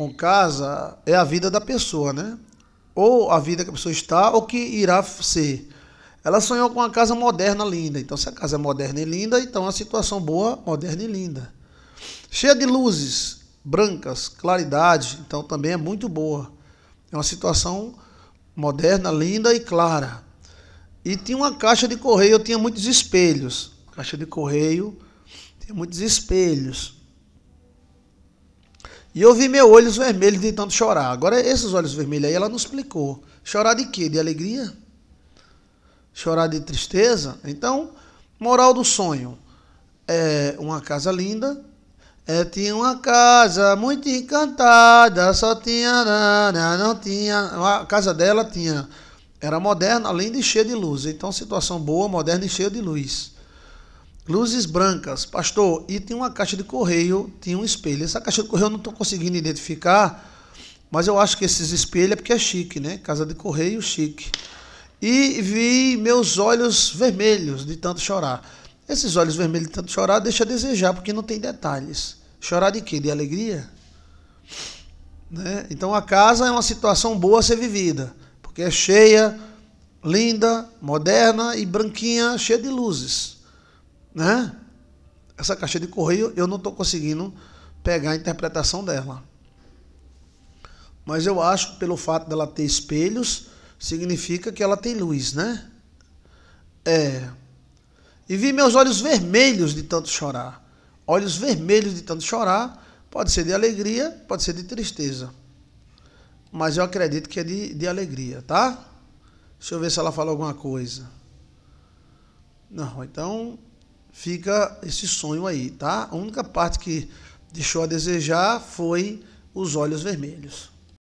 com casa é a vida da pessoa, né? Ou a vida que a pessoa está ou que irá ser. Ela sonhou com uma casa moderna, linda. Então, se a casa é moderna e linda, então a situação boa, moderna e linda. Cheia de luzes brancas, claridade, então também é muito boa. É uma situação moderna, linda e clara. E tinha uma caixa de correio, tinha muitos espelhos. Caixa de correio, tinha muitos espelhos. E eu vi meus olhos vermelhos de tanto chorar. Agora, esses olhos vermelhos aí, ela não explicou. Chorar de quê? De alegria? Chorar de tristeza? Então, moral do sonho. É uma casa linda. É, tinha uma casa muito encantada, só tinha. Não tinha. A casa dela tinha. Era moderna, além de cheia de luz. Então, situação boa, moderna e cheia de luz. Luzes brancas. Pastor, e tem uma caixa de correio, tem um espelho. Essa caixa de correio eu não estou conseguindo identificar, mas eu acho que esses espelhos é porque é chique, né? Casa de correio, chique. E vi meus olhos vermelhos de tanto chorar. Esses olhos vermelhos de tanto chorar deixa a desejar, porque não tem detalhes. Chorar de quê? De alegria? Né? Então a casa é uma situação boa a ser vivida, porque é cheia, linda, moderna e branquinha, cheia de luzes né? Essa caixa de correio eu não estou conseguindo pegar a interpretação dela. Mas eu acho que pelo fato dela ter espelhos, significa que ela tem luz, né? É. E vi meus olhos vermelhos de tanto chorar. Olhos vermelhos de tanto chorar pode ser de alegria, pode ser de tristeza. Mas eu acredito que é de, de alegria, tá? Deixa eu ver se ela falou alguma coisa. Não, então fica esse sonho aí, tá? A única parte que deixou a desejar foi os olhos vermelhos.